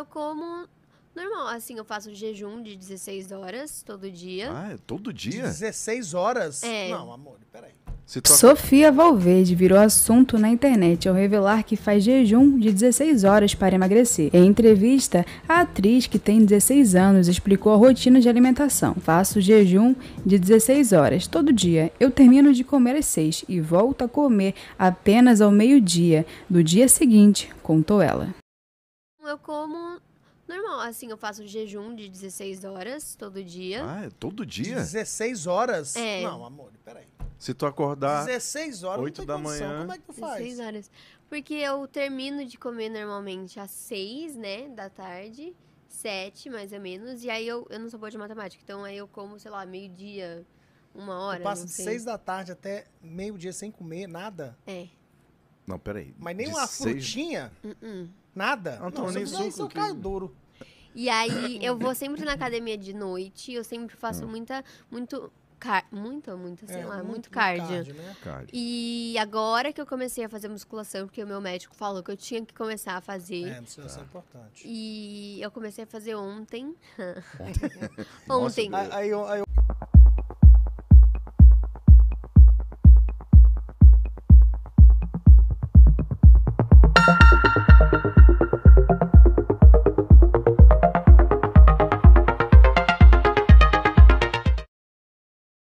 eu como normal. Assim, eu faço jejum de 16 horas todo dia. Ah, é todo dia? 16 horas? É. Não, amor, peraí. Toca... Sofia Valverde virou assunto na internet ao revelar que faz jejum de 16 horas para emagrecer. Em entrevista, a atriz, que tem 16 anos, explicou a rotina de alimentação. Faço jejum de 16 horas todo dia. Eu termino de comer às 6 e volto a comer apenas ao meio-dia do dia seguinte, contou ela. Eu como normal, assim, eu faço jejum de 16 horas todo dia. Ah, é todo dia? 16 horas? É. Não, amor, peraí. Se tu acordar 16 horas, 8 da condição. manhã. Como é que tu faz? 16 horas. Porque eu termino de comer normalmente às 6, né, da tarde, 7 mais ou menos, e aí eu, eu não sou boa de matemática, então aí eu como, sei lá, meio-dia, uma hora. Eu passo de 6 da tarde até meio-dia sem comer nada? É. Não, peraí. Mas nem de uma seis... frutinha? Uh -uh. Nada? Não, não, não nem suco. Isso E aí, eu vou sempre na academia de noite, eu sempre faço hum. muita, muito, Car muita, muito, sei é, lá, muito, muito cardio. Cardio, né? E agora que eu comecei a fazer musculação, porque o meu médico falou que eu tinha que começar a fazer. É, musculação é tá. é importante. E eu comecei a fazer ontem. ontem. ontem. Nossa, ontem. aí, aí, aí